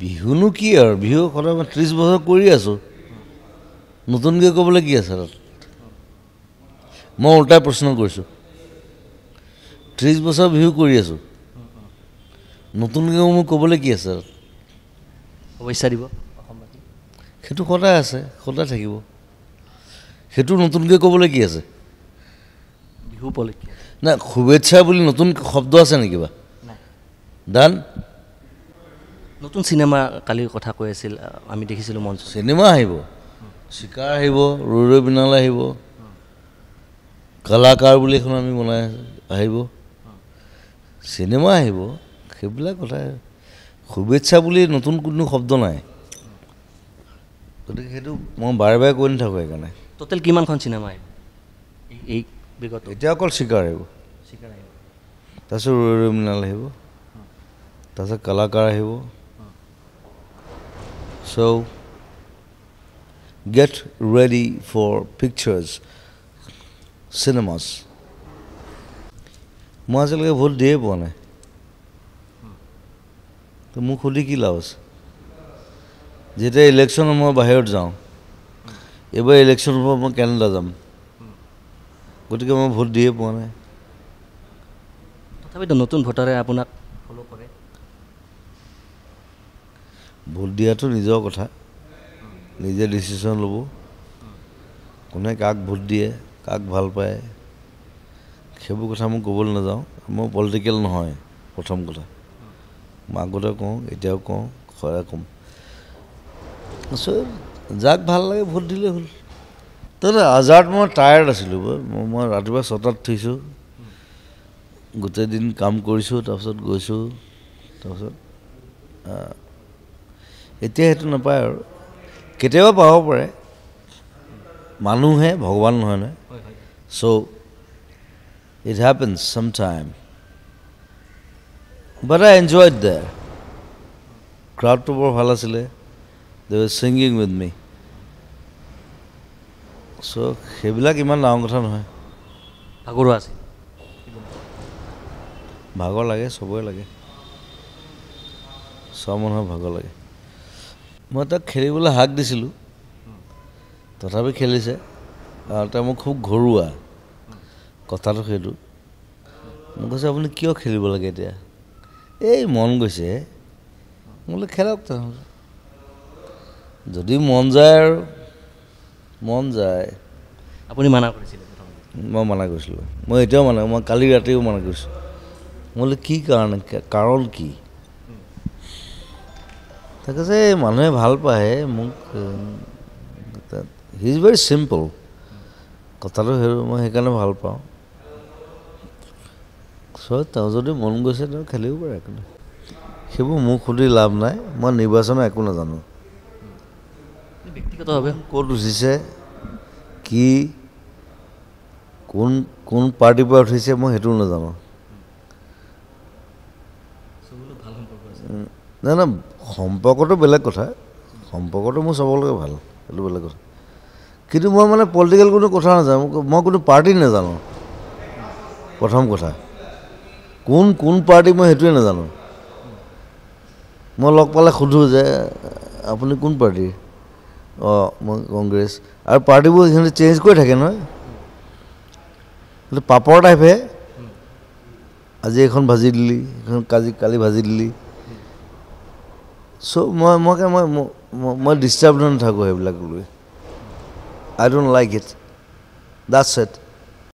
বিহুনো কি আৰু বিহু সদায় মই ত্ৰিছ বছৰ কৰি আছোঁ নতুনকৈ ক'বলৈ কি আছে তাত মই উল্টাই প্ৰশ্ন কৰিছোঁ ত্ৰিছ বছৰ বিহু কৰি আছোঁ নতুনকৈ মোৰ ক'বলৈ কি আছে তাত অৱশ্যে দিব সেইটো সদায় আছে সদায় থাকিব সেইটো নতুনকৈ ক'বলৈ কি আছে বিহু নাই শুভেচ্ছা বুলি নতুন শব্দ আছে নেকি বা দান নতুন চিনেমা কালিৰ কথা কৈ আছিল আমি দেখিছিলোঁ মঞ্চ চিনেমা আহিব চিকাৰ আহিব ৰৈৰৈ বিনাল আহিব কলাকাৰ বুলি এখন আমি বনাই আহিব চিনেমা আহিব সেইবিলাক কথা শুভেচ্ছা বুলি নতুন কোনো শব্দ নাই গতিকে সেইটো মই বাৰে বাৰে কৈ নাথাকোঁ সেইকাৰণে টোটেল কিমানখন চিনেমা আহিব এই বিগত এতিয়া অকল চিকাৰ আহিব চিকাৰ আহিব তাৰপিছত ৰৈ ৰৈ মিনাল আহিব তাৰপিছত কলাকাৰ আহিব So get ready for pictures, cinemas. মই আজিলৈকে ভুল দিয়ে পোৱা নাই তো মোক সুধি কি লাভ আছে যেতিয়া ইলেকশ্যনত মই বাহিৰত যাওঁ এইবাৰ ইলেকশ্যনৰ পৰা মই কেনেডা যাম গতিকে মই ভোট দিয়ে পোৱা নাই তথাপিতো নতুন ভোটাৰে আপোনাক ফ'ল' কৰে ভোট দিয়াটো নিজৰ কথা নিজে ডিচিশ্যন ল'ব কোনে কাক ভোট দিয়ে কাক ভাল পায় সেইবোৰ কথা মই ক'বলৈ নাযাওঁ মই পলিটিকেল নহয় প্ৰথম কথা মই আগতে কওঁ এতিয়াও কওঁ সদায় ক'ম যাক ভাল লাগে ভোট দিলেই হ'ল তাতে আজাৰত মই টায়াৰ্ড আছিলোঁ মই মই ৰাতিপুৱা ছটাত থৈছোঁ গোটেই দিন কাম কৰিছোঁ তাৰপিছত গৈছোঁ তাৰপিছত এতিয়া সেইটো নাপায় আৰু কেতিয়াবা পাব পাৰে মানুহে ভগৱান নহয় নহয় so' it happen some time but I enjoyed the ক্ৰাউডটো বৰ ভাল আছিলে দে ছিংগিং উইথ মি চ' সেইবিলাক ইমান ডাঙৰ কথা নহয় ভাগৰুৱা আছিল ভাগৰ লাগে চবৰে লাগে চব মানুহৰ ভাগৰ লাগে মই তাক খেলিবলৈ হাক দিছিলোঁ তথাপি খেলিছে আৰু তেওঁ মোক খুব ঘৰুৱা কথাটো সেইটো মোক কৈছে আপুনি কিয় খেলিব লাগে এতিয়া এই মন গৈছে বোলে খেলক যদি মন যায় আৰু মন যায় আপুনি মানা কৰিছিলে মই মানা কৰিছিলোঁ মই এতিয়াও মানা মই কালি ৰাতিও মানা কৰিছোঁ মই বোলে কি কাৰণে কাৰণ কি তাকে যে মানুহে ভাল পায় মোক হি ইজ ভেৰি চিম্পল কথাটো সেই মই সেইকাৰণে ভাল পাওঁ চ' তেওঁ যদি মন গৈছে তেওঁ খেলিব পাৰে কিন্তু সেইবোৰ মোক সুধি লাভ নাই মই নিৰ্বাচনৰ একো নাজানো ব্যক্তিগতভাৱে ক'ত উঠিছে কি কোন কোন পাৰ্টিৰ পৰা উঠিছে মই সেইটোও নাজানো নাই নাই সম্পৰ্কটো বেলেগ কথা সম্পৰ্কটো মোৰ চবলৈকে ভাল সেইটো বেলেগ কথা কিন্তু মই মানে পলিটিকেল কোনো কথা নাজানো মই কোনো পাৰ্টি নাজানো প্ৰথম কথা কোন কোন পাৰ্টি মই সেইটোৱে নাজানো মই লগ পালে সোধোঁ যে আপুনি কোন পাৰ্টি অঁ মই কংগ্ৰেছ আৰু পাৰ্টিবোৰ সিহঁতে চেঞ্জ কৰি থাকে নহয় পাপৰ টাইপহে আজি এইখন ভাজি দিলি এইখন কাজি কালি ভাজি দিলি চ' মই মই মই মই ডিষ্টাৰ্ব নাথাকোঁ সেইবিলাক লৈ I don't like it that's set